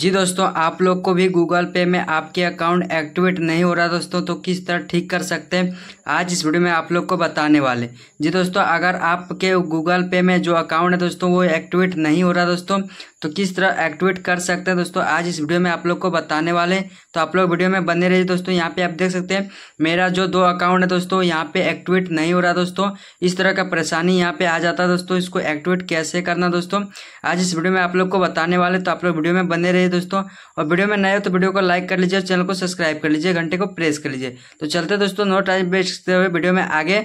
जी दोस्तों आप लोग को भी गूगल पे में आपके अकाउंट एक्टिवेट नहीं हो रहा दोस्तों तो किस तरह ठीक कर सकते हैं आज इस वीडियो में आप लोग को बताने वाले जी दोस्तों अगर आपके गूगल पे में जो अकाउंट है दोस्तों वो एक्टिवेट नहीं हो रहा दोस्तों तो किस तरह एक्टिवेट कर सकते हैं दोस्तों आज इस वीडियो में आप लोग को बताने वाले तो आप लोग वीडियो में बने रहिए दोस्तों यहाँ पे आप देख सकते हैं मेरा जो दो अकाउंट है दोस्तों यहाँ पे एक्टिवेट नहीं हो रहा दोस्तों इस तरह का परेशानी यहाँ पे आ जाता है दोस्तों इसको एक्टिवेट कैसे करना दोस्तों आज इस वीडियो में आप लोग को बताने वाले तो आप लोग वीडियो में बने रहे रहिए दोस्तों और वीडियो में नए हो तो वीडियो को लाइक कर लीजिए और चैनल को सब्सक्राइब कर लीजिए घंटे को प्रेस कर लीजिए तो चलते दोस्तों नोट टाइम बेचते हुए वीडियो में आगे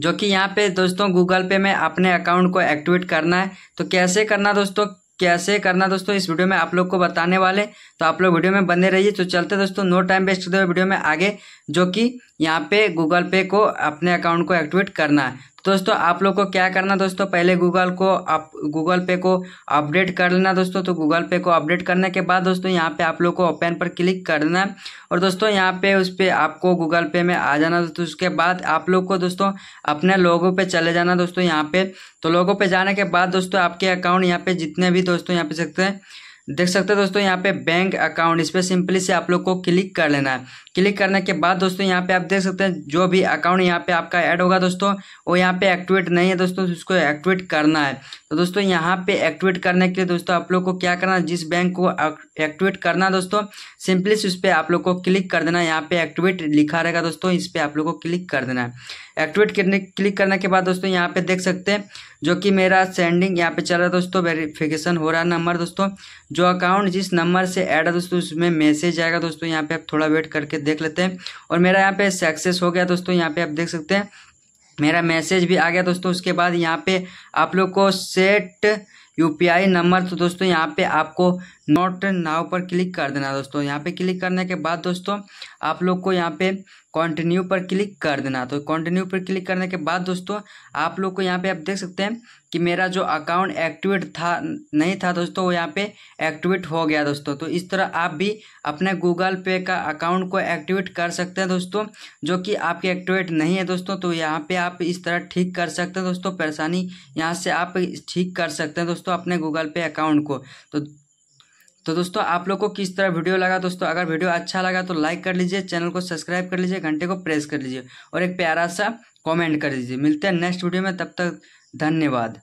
जो कि यहाँ पे दोस्तों गूगल पे में अपने अकाउंट को एक्टिवेट करना है तो कैसे करना दोस्तों कैसे करना दोस्तों इस वीडियो में आप लोग को बताने वाले तो आप लोग वीडियो में बने रहिए तो चलते दोस्तों नो टाइम वेस्ट करते हुए वीडियो में आगे जो कि यहाँ पे गूगल पे को अपने अकाउंट को एक्टिवेट करना है दोस्तों आप लोग को क्या करना दोस्तों पहले गूगल को आप गूगल पे को अपडेट कर लेना दोस्तों तो गूगल पे को अपडेट करने के बाद दोस्तों यहाँ पे आप लोग को ओपन पर क्लिक कर देना और दोस्तों यहाँ पे उस पर आपको गूगल पे में आ जाना दोस्तों उसके बाद आप लोग को दोस्तों अपने लोगों पे चले जाना दोस्तों यहाँ पे तो लोगों पर जाने के बाद दोस्तों आपके अकाउंट यहाँ पे जितने भी दोस्तों यहाँ पे सकते हैं देख सकते हो दोस्तों यहाँ पे बैंक अकाउंट इस पर सिंपली से आप लोग को क्लिक कर लेना है क्लिक करने के बाद दोस्तों यहाँ पे आप देख सकते हैं जो भी अकाउंट यहाँ पे आपका ऐड होगा दोस्तों वो यहाँ पे एक्टिवेट नहीं है दोस्तों उसको एक्टिवेट करना है तो दोस्तों यहाँ पे एक्टिवेट करने के लिए दोस्तों आप लोग को क्या करना है जिस बैंक को एक्टिवेट करना है दोस्तों सिंपली से उस पर आप लोग को क्लिक कर देना है यहाँ पे एक्टिवेट लिखा रहेगा दोस्तों इस पर आप लोग को क्लिक कर देना है एक्टिवेट करने क्लिक करने के बाद दोस्तों यहाँ पे देख सकते हैं जो कि मेरा सेंडिंग यहाँ पे चल रहा है दोस्तों वेरीफिकेशन हो रहा है नंबर दोस्तों जो अकाउंट जिस नंबर से ऐड है दोस्तों उसमें मैसेज आएगा दोस्तों यहाँ पे आप थोड़ा वेट करके देख लेते हैं और मेरा यहाँ पे सक्सेस हो गया दोस्तों यहाँ पे आप देख सकते हैं मेरा मैसेज भी आ गया दोस्तों उसके बाद यहाँ पे आप लोग को सेट यूपीआई नंबर तो दोस्तों यहाँ पे आपको नोट नाव पर क्लिक कर देना दोस्तों यहाँ पे क्लिक करने के बाद दोस्तों आप लोग को यहाँ पे कंटिन्यू पर क्लिक कर देना तो कंटिन्यू पर क्लिक करने के बाद दोस्तों आप लोग को यहाँ पे आप देख सकते हैं कि मेरा जो अकाउंट एक्टिवेट था नहीं था दोस्तों वो यहाँ पे एक्टिवेट हो गया दोस्तों तो इस तरह आप भी अपने गूगल पे का अकाउंट को एक्टिवेट कर सकते हैं दोस्तों जो कि आपके एक्टिवेट नहीं है दोस्तों तो यहाँ पे आप इस तरह ठीक कर सकते हैं दोस्तों परेशानी यहाँ से आप ठीक कर सकते हैं दोस्तों अपने गूगल पे अकाउंट को तो तो दोस्तों आप लोग को किस तरह वीडियो लगा दोस्तों अगर वीडियो अच्छा लगा तो लाइक कर लीजिए चैनल को सब्सक्राइब कर लीजिए घंटे को प्रेस कर लीजिए और एक प्यारा सा कमेंट कर दीजिए मिलते हैं नेक्स्ट वीडियो में तब तक धन्यवाद